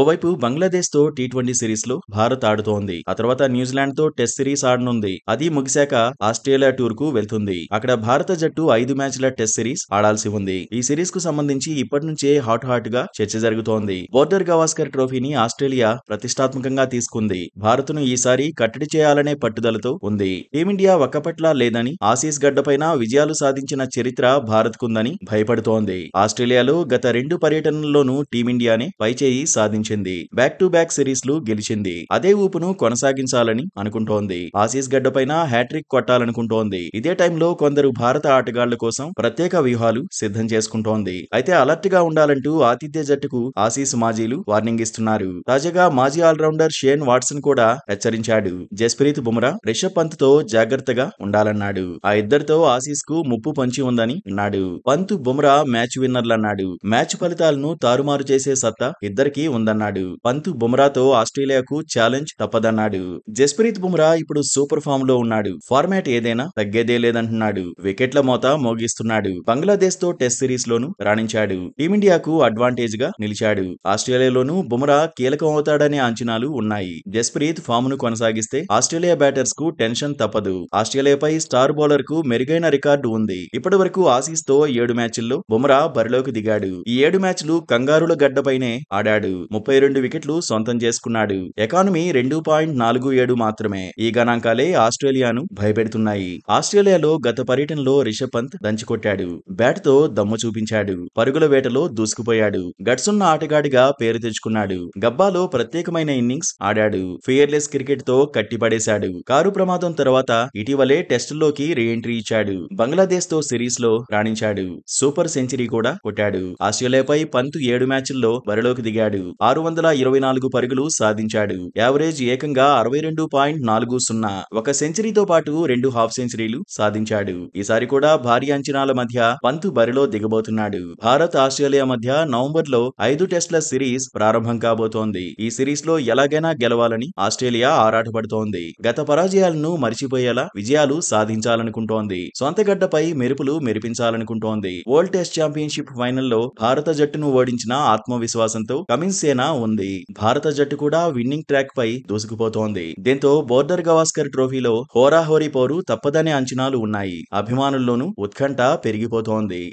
ఓవైపు బంగ్లాదేశ్ తో T twenty series లో భారత్ ఆడుతోంది ఆ తర్వాత న్యూజిలాండ్ తో టెస్ట్ సిరీస్ ఆడనుంది అది ముగిశాక ఆస్ట్రేలియా టూర్ కు వెళ్తుంది అక్కడ భారత జట్టు ఐదు మ్యాచ్ల టెస్ట్ సిరీస్ ఆడాల్సి ఉంది ఈ సిరీస్ కు సంబంధించి ఇప్పటి నుంచే హాట్ హాట్ గా చర్చ జరుగుతోంది బోర్డర్ గవాస్కర్ ట్రోఫీని ఆస్ట్రేలియా ప్రతిష్టాత్మకంగా తీసుకుంది భారత్ ను ఈసారి కట్టడి చేయాలనే పట్టుదలతో ఉంది టీమిండియా ఒక్కపట్ల లేదని ఆసీస్ గడ్డపైన విజయాలు సాధించిన చరిత్ర భారత్ కుందని భయపడుతోంది ఆస్ట్రేలియాలో గత రెండు పర్యటనల్లోనూ టీమిండియానే పైచేయి సాధించింది సాధించింది బ్యాక్ టు బ్యాక్ సిరీస్ లు గెలిచింది అదే ఊపును కొనసాగించాలని అనుకుంటోంది ఆసీస్ గడ్డపైన హ్యాట్రిక్ కొట్టాలనుకుంటోంది ఇదే టైంలో కొందరు భారత ఆటగాళ్ల కోసం ప్రత్యేక వ్యూహాలు సిద్ధం చేసుకుంటోంది అయితే అలర్ట్ గా ఉండాలంటూ ఆతిథ్య జట్టుకు ఆసీస్ మాజీలు వార్నింగ్ ఇస్తున్నారు తాజాగా మాజీ ఆల్రౌండర్ షేన్ వాట్సన్ కూడా హెచ్చరించాడు జస్ప్రీత్ బుమ్రా రిషబ్ పంత్ తో జాగ్రత్తగా ఉండాలన్నాడు ఆ ఇద్దరితో ఆసీస్ కు ముప్పు పంచి ఉందని అన్నాడు పంత్ బుమ్రా మ్యాచ్ విన్నర్లన్నాడు మ్యాచ్ ఫలితాలను తారుమారు చేసే సత్తా ఇద్దరికీ ఉంది ఉందన్నాడు పంతు బుమ్రాతో ఆస్ట్రేలియాకు ఛాలెంజ్ తప్పదన్నాడు జస్ప్రీత్ బుమ్రా ఇప్పుడు సూపర్ ఫామ్ లో ఉన్నాడు ఫార్మాట్ ఏదైనా తగ్గేదే లేదంటున్నాడు వికెట్ల మోత మోగిస్తున్నాడు బంగ్లాదేశ్ తో టెస్ట్ సిరీస్ లోను రాణించాడు టీమిండియాకు అడ్వాంటేజ్ గా నిలిచాడు ఆస్ట్రేలియాలోనూ బుమ్రా కీలకం అవుతాడనే అంచనాలు ఉన్నాయి జస్ప్రీత్ ఫామ్ ను కొనసాగిస్తే ఆస్ట్రేలియా బ్యాటర్స్ కు టెన్షన్ తప్పదు ఆస్ట్రేలియాపై స్టార్ బౌలర్ కు మెరుగైన రికార్డు ఉంది ఇప్పటి వరకు ఆసీస్ తో ఏడు మ్యాచ్ల్లో బుమ్రా బరిలోకి దిగాడు ఈ ఏడు మ్యాచ్లు కంగారుల గడ్డపైనే ఆడాడు ముప్పై రెండు వికెట్లు సొంతం చేసుకున్నాడు ఎకానమీ రెండు పాయింట్ నాలుగు ఏడు మాత్రమే ఈ గణాంకాలే ఆస్ట్రేలియాను భయపెడుతున్నాయి ఆస్ట్రేలియాలో గత పర్యటనలో రిషబ్ పంత్ దంచికొట్టాడు బ్యాట్ తో దమ్ము చూపించాడు పరుగుల వేటలో దూసుకుపోయాడు గట్సున్న ఆటగాడిగా పేరు తెచ్చుకున్నాడు గబ్బాలో ప్రత్యేకమైన ఇన్నింగ్స్ ఆడాడు ఫియర్లెస్ క్రికెట్ తో కట్టిపడేశాడు కారు ప్రమాదం తర్వాత ఇటీవలే టెస్టుల్లోకి రీఎంట్రీ ఇచ్చాడు బంగ్లాదేశ్ తో సిరీస్ లో రాణించాడు సూపర్ సెంచరీ కూడా కొట్టాడు ఆస్ట్రేలియాపై పంత్ ఏడు మ్యాచ్ల్లో బరిలోకి దిగాడు ఆరు వందల ఇరవై నాలుగు పరుగులు సాధించాడు యావరేజ్ ఏకంగా అరవై రెండు పాయింట్ నాలుగు సున్నా ఒక సెంచరీతో పాటు రెండు హాఫ్ సెంచరీలు సాధించాడు ఈసారి కూడా భారీ అంచనాల మధ్య పంతు బరిలో దిగబోతున్నాడు భారత్ ఆస్ట్రేలియా మధ్య నవంబర్ లో ఐదు టెస్టుల సిరీస్ ప్రారంభం కాబోతోంది ఈ సిరీస్ లో ఎలాగైనా గెలవాలని ఆస్ట్రేలియా ఆరాటపడుతోంది గత పరాజయాలను మరిచిపోయేలా విజయాలు సాధించాలనుకుంటోంది సొంత గడ్డపై మెరుపులు మెరిపించాలనుకుంటోంది వరల్డ్ టెస్ట్ ఛాంపియన్షిప్ ఫైనల్లో భారత జట్టును ఓడించిన ఆత్మవిశ్వాసంతో కమిన్స్ ఎత్తేన ఉంది భారత జట్టు కూడా విన్నింగ్ ట్రాక్ పై దూసుకుపోతోంది దీంతో బోర్డర్ గవాస్కర్ ట్రోఫీలో హోరాహోరీ పోరు తప్పదనే అంచనాలు ఉన్నాయి అభిమానుల్లోనూ ఉత్కంఠ పెరిగిపోతోంది